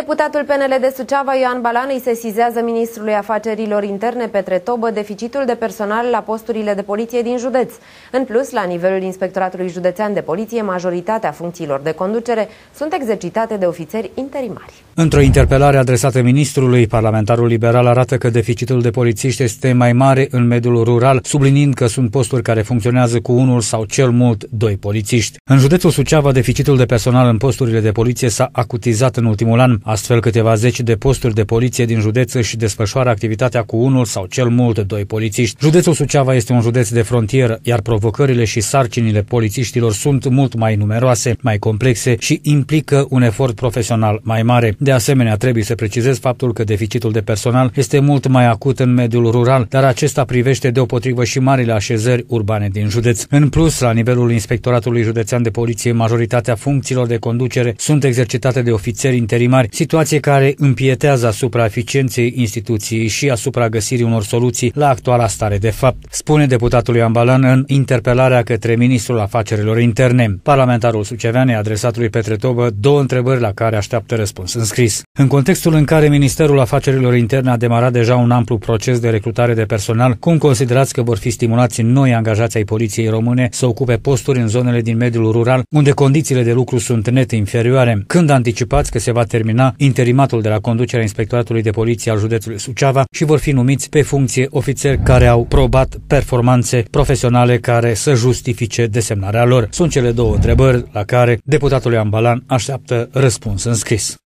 Deputatul PNL de Suceava, Ioan Balan, îi sesizează ministrului afacerilor interne Petre Tobă deficitul de personal la posturile de poliție din județ. În plus, la nivelul Inspectoratului Județean de Poliție, majoritatea funcțiilor de conducere sunt exercitate de ofițeri interimari. Într-o interpelare adresată ministrului, parlamentarul liberal arată că deficitul de polițiști este mai mare în mediul rural, sublinind că sunt posturi care funcționează cu unul sau cel mult doi polițiști. În județul Suceava, deficitul de personal în posturile de poliție s-a acutizat în ultimul an, Astfel, câteva zeci de posturi de poliție din județ își desfășoară activitatea cu unul sau cel mult doi polițiști. Județul Suceava este un județ de frontieră, iar provocările și sarcinile polițiștilor sunt mult mai numeroase, mai complexe și implică un efort profesional mai mare. De asemenea, trebuie să precizez faptul că deficitul de personal este mult mai acut în mediul rural, dar acesta privește deopotrivă și marile așezări urbane din județ. În plus, la nivelul Inspectoratului Județean de Poliție, majoritatea funcțiilor de conducere sunt exercitate de ofițeri interimari situație care împietează asupra eficienței instituției și asupra găsirii unor soluții la actuala stare de fapt, spune deputatul Ioan Balan în interpelarea către ministrul afacerilor interne. Parlamentarul sucevean a adresat lui Petre Tobă două întrebări la care așteaptă răspuns în scris. În contextul în care Ministerul Afacerilor Interne a demarat deja un amplu proces de recrutare de personal, cum considerați că vor fi stimulați noi angajați ai poliției române să ocupe posturi în zonele din mediul rural, unde condițiile de lucru sunt net inferioare? Când anticipați că se va termina termina interimatul de la conducerea Inspectoratului de Poliție al județului Suceava și vor fi numiți pe funcție ofițeri care au probat performanțe profesionale care să justifice desemnarea lor. Sunt cele două întrebări la care deputatul Ambalan așteaptă răspuns în scris.